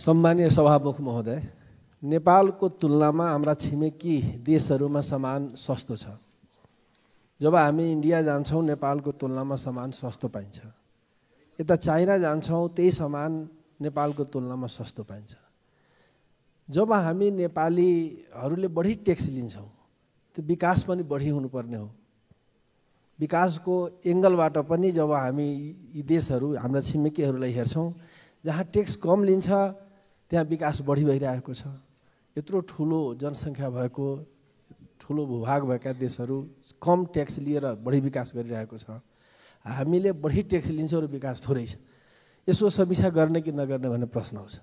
सम्मान्य सभामुख महोदय नेपालको तुलनामा हाम्रा छिमेकी देशहरूमा सामान सस्तो छ जब हामी इन्डिया जान्छौँ नेपालको तुलनामा सामान सस्तो पाइन्छ यता चाइना जान्छौँ त्यही सामान नेपालको तुलनामा सस्तो पाइन्छ जब हामी नेपालीहरूले बढी ट्याक्स लिन्छौँ त्यो विकास पनि बढी हुनुपर्ने हो विकासको एङ्गलबाट पनि जब हामी यी देशहरू हाम्रा छिमेकीहरूलाई हेर्छौँ जहाँ ट्याक्स कम लिन्छ त्यहाँ विकास बढी भइरहेको छ यत्रो ठुलो जनसङ्ख्या भएको ठुलो भूभाग भएका देशहरू कम ट्याक्स लिएर बढी विकास गरिरहेको छ हामीले बढी ट्याक्स लिन्छौँ र विकास थोरै छ यसो समीक्षा गर्ने कि नगर्ने भन्ने प्रश्न आउँछ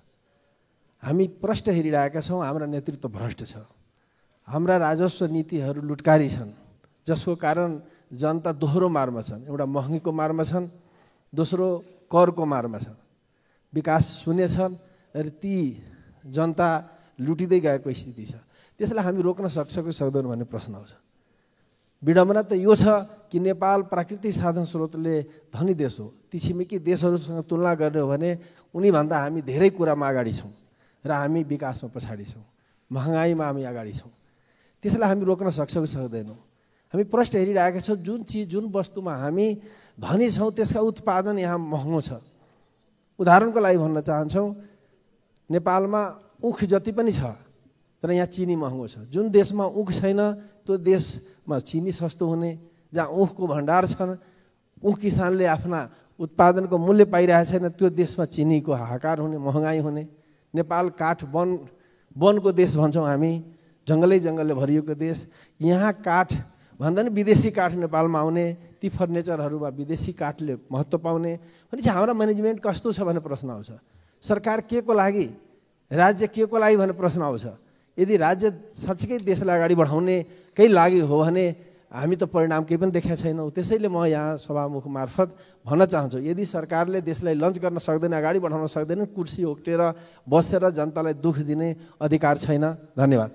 हामी प्रष्ट हेरिरहेका छौँ हाम्रा नेतृत्व भ्रष्ट छ हाम्रा राजस्व नीतिहरू लुटकारी छन् जसको कारण जनता दोहोरो मारमा छन् एउटा महँगीको मारमा छन् दोस्रो करको मारमा छन् विकास शून्य छन् र ती जनता लुटिँदै गएको स्थिति छ त्यसलाई हामी रोक्न सक्छ कि सक्दैनौँ भन्ने प्रश्न आउँछ विडम्बना त यो छ कि नेपाल प्राकृतिक साधन स्रोतले धनी देश हो ती छिमेकी देशहरूसँग तुलना गर्ने हो भने उनीभन्दा हामी धेरै कुरामा अगाडि छौँ र हामी विकासमा पछाडि छौँ महँगाईमा हामी अगाडि छौँ त्यसलाई हामी रोक्न सक्छौँ कि सक्दैनौँ हामी प्रश्न हेरिरहेका छौँ जुन चिज जुन वस्तुमा हामी धनी छौँ त्यसका उत्पादन यहाँ महँगो छ उदाहरणको लागि भन्न चाहन्छौँ नेपालमा उख जति पनि छ तर यहाँ चिनी महँगो छ जुन देशमा उख छैन त्यो देशमा चिनी सस्तो हुने जहाँ उखको भण्डार छन् उख किसानले आफ्ना उत्पादनको मूल्य पाइरहेको छैन त्यो देशमा चिनीको हाहाकार हुने महँगाई हुने नेपाल काठ वन वनको देश भन्छौँ हामी जङ्गलै जङ्गलले भरिएको देश यहाँ काठ भन्दा पनि विदेशी काठ नेपालमा आउने ती वा विदेशी काठले महत्त्व पाउने भनेपछि हाम्रो म्यानेजमेन्ट कस्तो छ भन्ने प्रश्न आउँछ सरकार के को लागि राज्य के को लागि भन्ने प्रश्न आउँछ यदि राज्य साँच्चीकै देशलाई अगाडि बढाउनेकै लागि हो भने हामी त परिणाम केही पनि देखाएको छैनौँ त्यसैले म यहाँ सभामुख मार्फत भन्न चाहन्छु यदि सरकारले देशलाई लन्च गर्न सक्दैन अगाडि बढाउन सक्दैन कुर्सी ओक्टेर बसेर जनतालाई दुःख दिने अधिकार छैन धन्यवाद